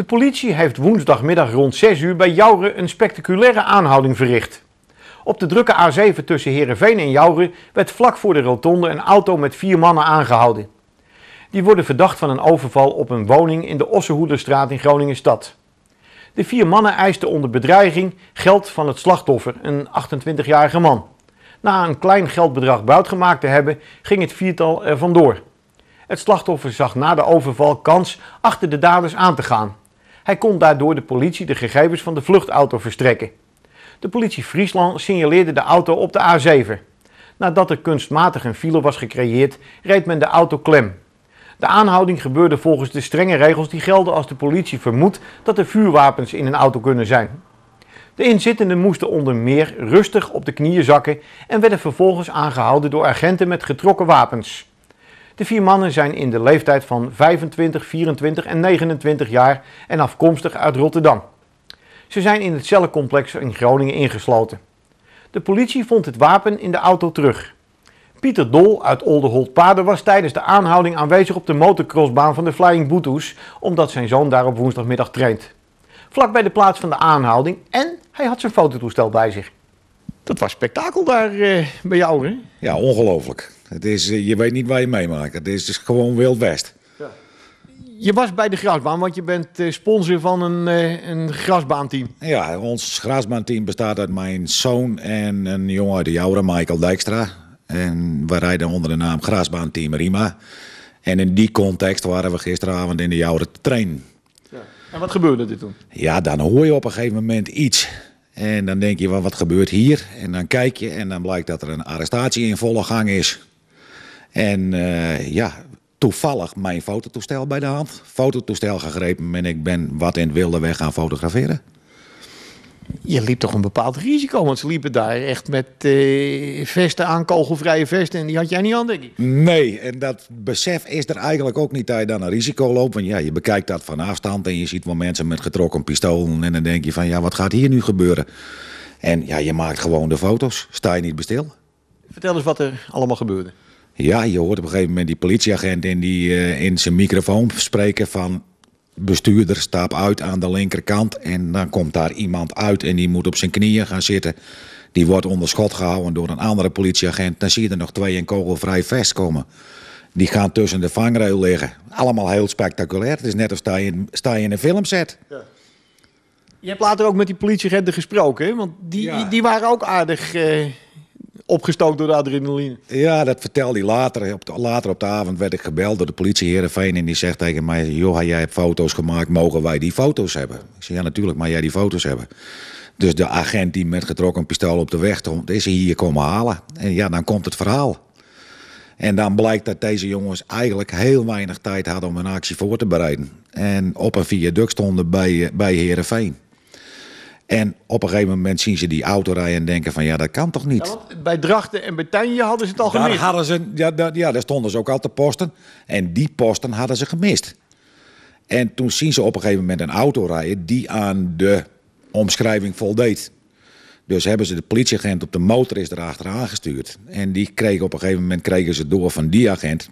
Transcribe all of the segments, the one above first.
De politie heeft woensdagmiddag rond 6 uur bij Jouwre een spectaculaire aanhouding verricht. Op de drukke A7 tussen Herenveen en Jouwre werd vlak voor de rotonde een auto met vier mannen aangehouden. Die worden verdacht van een overval op een woning in de Ossenhoederstraat in Groningen-Stad. De vier mannen eisten onder bedreiging geld van het slachtoffer, een 28-jarige man. Na een klein geldbedrag buitgemaakt te hebben, ging het viertal er vandoor. Het slachtoffer zag na de overval kans achter de daders aan te gaan. Hij kon daardoor de politie de gegevens van de vluchtauto verstrekken. De politie Friesland signaleerde de auto op de A7. Nadat er kunstmatig een file was gecreëerd, reed men de auto klem. De aanhouding gebeurde volgens de strenge regels die gelden als de politie vermoedt dat er vuurwapens in een auto kunnen zijn. De inzittenden moesten onder meer rustig op de knieën zakken en werden vervolgens aangehouden door agenten met getrokken wapens. De vier mannen zijn in de leeftijd van 25, 24 en 29 jaar en afkomstig uit Rotterdam. Ze zijn in het cellencomplex in Groningen ingesloten. De politie vond het wapen in de auto terug. Pieter Dol uit Olderholt-Paden was tijdens de aanhouding aanwezig op de motocrossbaan van de Flying Boetoes, omdat zijn zoon daar op woensdagmiddag traint. Vlak bij de plaats van de aanhouding en hij had zijn fototoestel bij zich. Dat was spektakel daar eh, bij jou, hè? Ja, ongelooflijk. Het is, eh, je weet niet waar je meemaakt. Het is, dus gewoon Wild West. Je was bij de grasbaan, want je bent eh, sponsor van een, een grasbaanteam. Ja, ons grasbaanteam bestaat uit mijn zoon en een jongen uit de Jouweren, Michael Dijkstra. En we rijden onder de naam Grasbaanteam Rima. En in die context waren we gisteravond in de Jouweren te trainen. Ja. En wat gebeurde er toen? Ja, dan hoor je op een gegeven moment iets. En dan denk je, van, wat gebeurt hier? En dan kijk je en dan blijkt dat er een arrestatie in volle gang is. En eh, ja, toevallig mijn fototoestel bij de hand. Fototoestel gegrepen en ik ben wat in het wilde weg gaan fotograferen je liep toch een bepaald risico. Want ze liepen daar echt met eh, vesten aan, kogelvrije vesten. En die had jij niet aan, denk ik. Nee, en dat besef is er eigenlijk ook niet dat je dan een risico loopt. Want ja, je bekijkt dat van afstand en je ziet wel mensen met getrokken pistolen. En dan denk je van, ja, wat gaat hier nu gebeuren? En ja, je maakt gewoon de foto's. Sta je niet bestil. Vertel eens wat er allemaal gebeurde. Ja, je hoort op een gegeven moment die politieagent in, die, eh, in zijn microfoon spreken van bestuurder stap uit aan de linkerkant. En dan komt daar iemand uit en die moet op zijn knieën gaan zitten. Die wordt onder schot gehouden door een andere politieagent. Dan zie je er nog twee in kogelvrij vest komen. Die gaan tussen de vangrail liggen. Allemaal heel spectaculair. Het is net als sta je in, in een filmset. Ja. Je hebt later ook met die politieagenten gesproken, hè? want die, die waren ook aardig. Eh, opgestookt door de adrenaline. Ja, dat vertelde hij later. Op later op de avond werd ik gebeld door de politie Heerenveen. En die zegt tegen mij, joh, jij hebt foto's gemaakt, mogen wij die foto's hebben? Ik zeg, ja natuurlijk, maar jij die foto's hebben. Dus de agent die met getrokken pistool op de weg stond, is hier komen halen. En ja, dan komt het verhaal. En dan blijkt dat deze jongens eigenlijk heel weinig tijd hadden om een actie voor te bereiden. En op een viaduct stonden bij, eh, bij Heerenveen. En op een gegeven moment zien ze die auto rijden en denken van ja, dat kan toch niet? bij Drachten en Bretagne hadden ze het al daar gemist. Hadden ze, ja, daar, ja, daar stonden ze ook al te posten. En die posten hadden ze gemist. En toen zien ze op een gegeven moment een auto rijden die aan de omschrijving voldeed. Dus hebben ze de politieagent op de motor is erachteraan gestuurd. En die kregen op een gegeven moment kregen ze door van die agent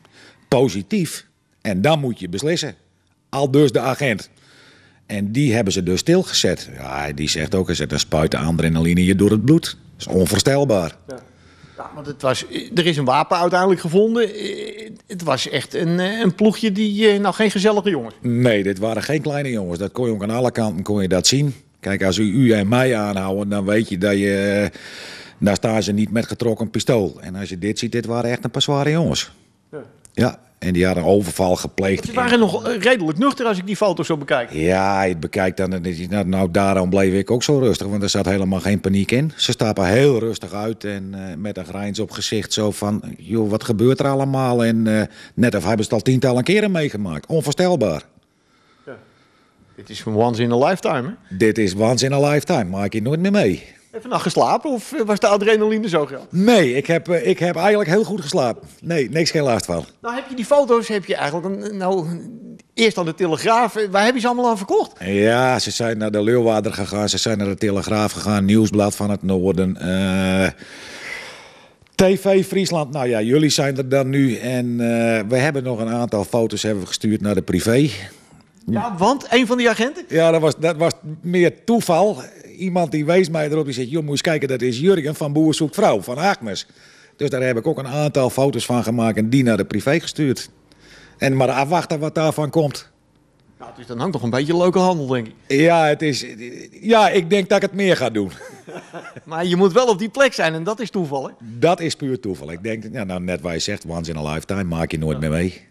positief. En dan moet je beslissen. Al dus de agent. En die hebben ze dus stilgezet. Ja, die zegt ook, hij zit een spuit adrenaline je door het bloed. Dat is onvoorstelbaar. Ja. Ja, want het was, er is een wapen uiteindelijk gevonden. Eh, het was echt een, eh, een ploegje die, eh, nou geen gezellige jongens. Nee, dit waren geen kleine jongens. Dat kon je ook aan alle kanten kon je dat zien. Kijk, als u, u en mij aanhouden, dan weet je dat je, daar staan ze niet met getrokken pistool. En als je dit ziet, dit waren echt een paar zware jongens. Ja, ja en die hadden een overval gepleegd. Ze waren nog eh, redelijk nuchter als ik die foto zo bekijk. Ja, je bekijkt dan. Nou, nou, daarom bleef ik ook zo rustig. Want er zat helemaal geen paniek in. Ze stappen heel rustig uit. En eh, met een grijns op gezicht. Zo van: joh, wat gebeurt er allemaal? En eh, net of hebben ze het al tientallen keren meegemaakt. Onvoorstelbaar. Ja. Dit is once in a lifetime. Hè? Dit is once in a lifetime. Maak je nooit meer mee nog geslapen of eh, was de adrenaline zo groot? Nee, ik heb, eh, ik heb eigenlijk heel goed geslapen. Nee, niks geen last van. Nou heb je die foto's, heb je eigenlijk, nou eerst aan de Telegraaf. Eh, waar heb je ze allemaal aan verkocht? Ja, ze zijn naar de Leeuwarder gegaan. Ze zijn naar de Telegraaf gegaan. Nieuwsblad van het Noorden. TV Friesland. Nou ja, jullie zijn er dan nu. En we hebben nog een aantal foto's hebben we gestuurd naar de privé. Ja, want een van die agenten? Ja, dat was, dat was meer toeval. Iemand die wees mij erop, die zegt, joh, moet eens kijken, dat is Jurgen van Boer zoekt vrouw, van Agnes. Dus daar heb ik ook een aantal foto's van gemaakt en die naar de privé gestuurd. En maar afwachten wat daarvan komt. Ja, dus dan hangt toch een beetje leuke handel, denk ik. Ja, het is, ja, ik denk dat ik het meer ga doen. maar je moet wel op die plek zijn en dat is toeval, hè? Dat is puur toeval. Ik denk, ja, nou, net waar je zegt, once in a lifetime, maak je nooit meer mee.